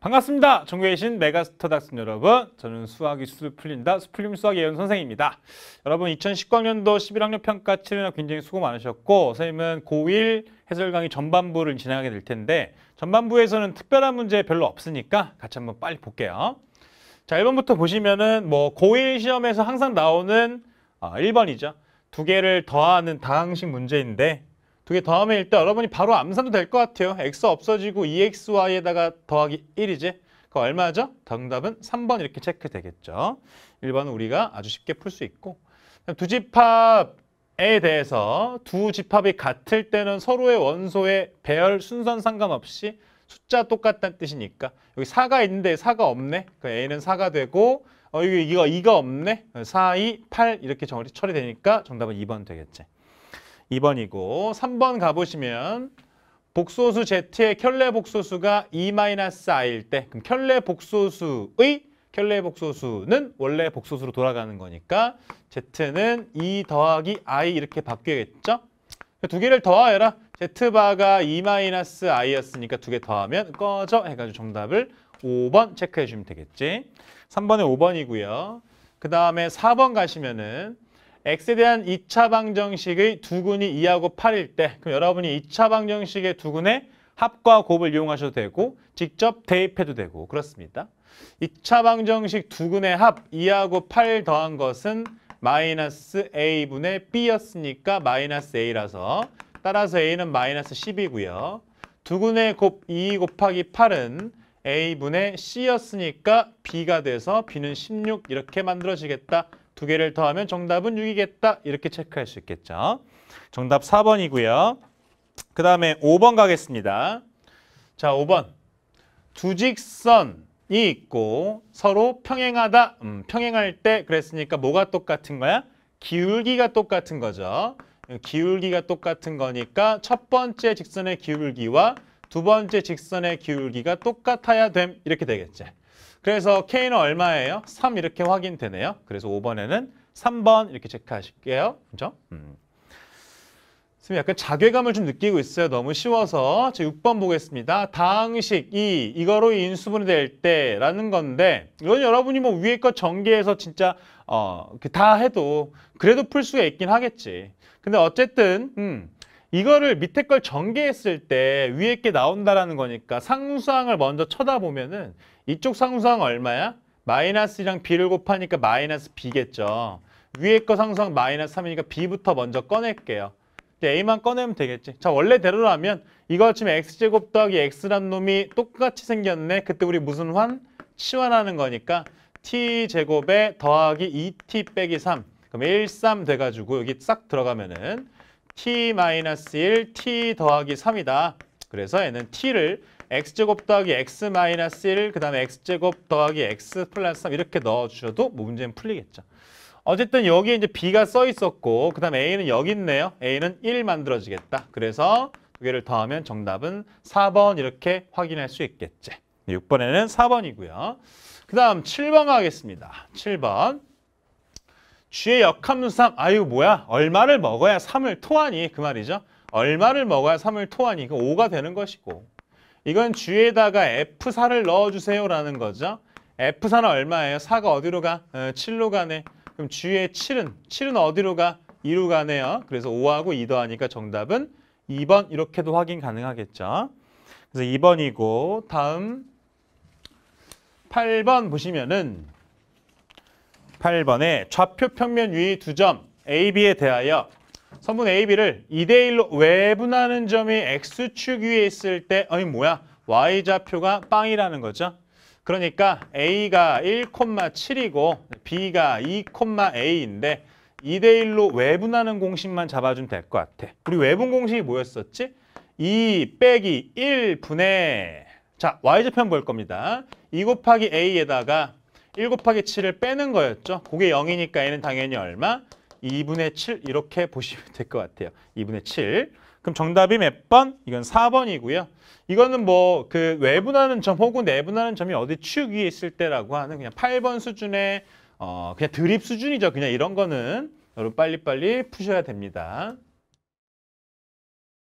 반갑습니다. 전국에 계신 메가스터 닥스 여러분. 저는 수학이 수술 풀린다. 수풀림 수학 예언 선생입니다. 여러분 2019학년도 11학년 평가 치료나 굉장히 수고 많으셨고 선생님은 고1 해설 강의 전반부를 진행하게 될 텐데 전반부에서는 특별한 문제 별로 없으니까 같이 한번 빨리 볼게요. 자 1번부터 보시면은 뭐 고1 시험에서 항상 나오는 아, 1번이죠. 두 개를 더하는 다항식 문제인데 두개 더하면 일단 여러분이 바로 암산도 될 것 같아요. x 없어지고 2xy에다가 e 더하기 1이지. 그 얼마죠? 정답은 3번 이렇게 체크되겠죠. 1번은 우리가 아주 쉽게 풀 수 있고 두 집합에 대해서 두 집합이 같을 때는 서로의 원소의 배열 순선 상관없이 숫자 똑같다는 뜻이니까 여기 4가 있는데 4가 없네. 그 A는 4가 되고 어, 이거, 이거 2가 없네. 4, 2, 8 이렇게 정리 처리되니까 정답은 2번 되겠지. 2번이고 3번 가보시면 복소수 Z의 켤레 복소수가 2-I일 때 그럼 켤레 복소수의 켤레 복소수는 원래 복소수로 돌아가는 거니까 Z는 2 더하기 I 이렇게 바뀌겠죠? 두 개를 더하여라. Z바가 2-I였으니까 두 개 더하면 꺼져 해가지고 정답을 5번 체크해 주면 되겠지. 3번에 5번이고요. 그 다음에 4번 가시면은 x에 대한 2차 방정식의 두근이 2하고 8일 때 그럼 여러분이 2차 방정식의 두근의 합과 곱을 이용하셔도 되고 직접 대입해도 되고 그렇습니다. 2차 방정식 두근의 합 2하고 8 더한 것은 마이너스 a분의 b였으니까 마이너스 a라서 따라서 a는 마이너스 10이고요. 두근의 곱 2 곱하기 8은 a분의 c였으니까 b가 돼서 b는 16 이렇게 만들어지겠다. 두 개를 더하면 정답은 6이겠다. 이렇게 체크할 수 있겠죠. 정답 4번이고요. 그 다음에 5번 가겠습니다. 자, 5번. 두 직선이 있고 서로 평행하다. 음, 평행할 때 그랬으니까 뭐가 똑같은 거야? 기울기가 똑같은 거죠. 기울기가 똑같은 거니까 첫 번째 직선의 기울기와 두 번째 직선의 기울기가 똑같아야 됨. 이렇게 되겠죠 그래서 K는 얼마예요? 3 이렇게 확인되네요. 그래서 5번에는 3번 이렇게 체크하실게요. 그죠? 렇 음. 선생님 약간 자괴감을 좀 느끼고 있어요. 너무 쉬워서. 제 6번 보겠습니다. 다항식 이 이거로 인수분해 될 때라는 건데 이건 여러분이 뭐 위에 거 전개해서 진짜 어, 다 해도 그래도 풀 수가 있긴 하겠지. 근데 어쨌든 음, 이거를 밑에 걸 전개했을 때 위에 게 나온다라는 거니까 상수항을 먼저 쳐다보면은 이쪽 상수항 얼마야? 마이너스랑 b를 곱하니까 마이너스 b겠죠. 위에 거 상수항 마이너스 3이니까 b부터 먼저 꺼낼게요. a만 꺼내면 되겠지. 자 원래대로라면 이거 지금 x제곱 더하기 x란 놈이 똑같이 생겼네. 그때 우리 무슨 환? 치환하는 거니까 t제곱에 더하기 2t e 빼기 3. 그럼 1, 3 돼가지고 여기 싹 들어가면은 t-1, t 더하기 3이다. 그래서 얘는 t를 x제곱 더하기 x 마이너스 1, 그 다음에 x제곱 더하기 x 플러스 3 이렇게 넣어주셔도 문제는 풀리겠죠. 어쨌든 여기에 이제 b가 써 있었고 그 다음에 a는 여기 있네요. a는 1 만들어지겠다. 그래서 두 개를 더하면 정답은 4번 이렇게 확인할 수 있겠지. 6번에는 4번이고요. 그 다음 7번 가겠습니다. 7번. 쥐의 역함수삼 아유 뭐야 얼마를 먹어야 3을 토하니 그 말이죠. 얼마를 먹어야 3을 토하니 그 5가 되는 것이고 이건 G에다가 F4를 넣어주세요라는 거죠. F4는 얼마예요? 4가 어디로 가? 어, 7로 가네. 그럼 G의 7은? 7은 어디로 가? 2로 가네요. 그래서 5하고 2 더하니까 정답은 2번 이렇게도 확인 가능하겠죠. 그래서 2번이고 다음 8번 보시면은 8번에 좌표 평면 위 두 점 AB에 대하여 선분 AB를 2대1로 외분하는 점이 X축 위에 있을 때 어이 뭐야? Y좌표가 빵이라는 거죠. 그러니까 A가 1,7이고 B가 2,A인데 2대1로 외분하는 공식만 잡아주면 될 것 같아. 우리 외분 공식이 뭐였었지? 2 빼기 1분의 자 Y좌표 한볼 겁니다. 2 곱하기 A에다가 1 곱하기 7을 빼는 거였죠. 그게 0이니까 얘는 당연히 얼마? 2분의 7 이렇게 보시면 될 것 같아요. 2분의 7. 그럼 정답이 몇 번? 이건 4번이고요. 이거는 뭐 그 외분하는 점 혹은 내분하는 점이 어디 축 위에 있을 때라고 하는 그냥 8번 수준의 어 그냥 드립 수준이죠. 그냥 이런 거는 여러분 빨리빨리 푸셔야 됩니다.